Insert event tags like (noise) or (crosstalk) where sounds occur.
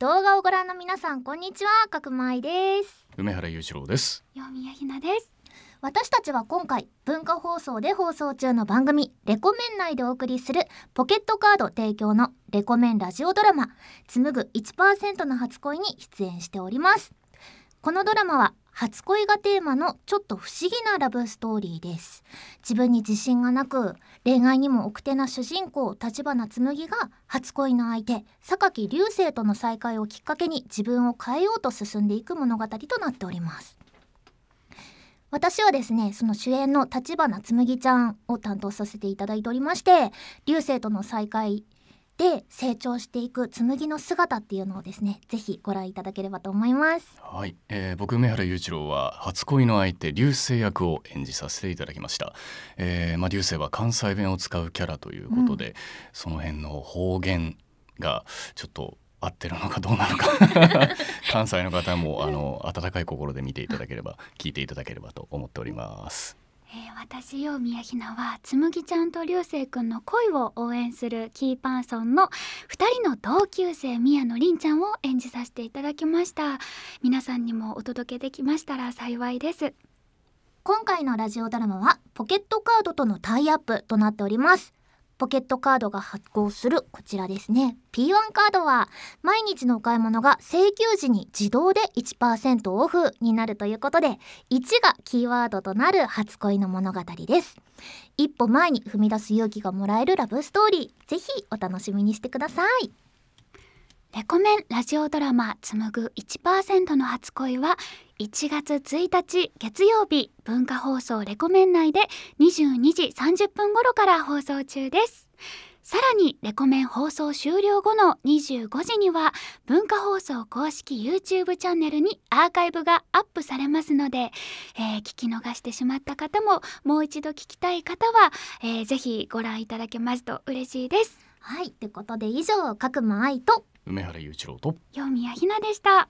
動画をご覧の皆さんこんにちは角舞です梅原雄一郎です読宮ひなです私たちは今回文化放送で放送中の番組レコメン内でお送りするポケットカード提供のレコメンラジオドラマ紡ぐ1%の初恋に出演しておりますこのドラマは初恋がテーマのちょっと不思議なラブストーリーです自分に自信がなく恋愛にも奥手な主人公立花紬が初恋の相手榊流星との再会をきっかけに自分を変えようと進んでいく物語となっております私はですねその主演の立花紬ちゃんを担当させていただいておりまして流星との再会で成長していく紬の姿っていうのをですねぜひご覧いただければと思いますはい、えー、僕梅原雄一郎は初恋の相手流星役を演じさせていただきました、えー、まあ流星は関西弁を使うキャラということで、うん、その辺の方言がちょっと合ってるのかどうなのか (laughs) 関西の方もあの温かい心で見ていただければ聞いていただければと思っております。えー、私よう宮ひなはつむぎちゃんと流星くんの恋を応援するキーパーソンの2人の同級生宮野凛ちゃんを演じさせていただきました皆さんにもお届けできましたら幸いです今回のラジオドラマはポケットカードとのタイアップとなっておりますポケットカードが発行するこちらですね P1 カードは毎日のお買い物が請求時に自動で1%オフになるということで1がキーワードとなる初恋の物語です一歩前に踏み出す勇気がもらえるラブストーリーぜひお楽しみにしてくださいレコメンラジオドラマ紡ぐ1%の初恋は1月1日月曜日文化放送レコメン内で22時30分頃から放送中ですさらにレコメン放送終了後の25時には文化放送公式 YouTube チャンネルにアーカイブがアップされますので、えー、聞き逃してしまった方ももう一度聞きたい方は、えー、ぜひご覧いただけますと嬉しいですはいってことで以上角間愛と梅原雄一郎と読みやひなでした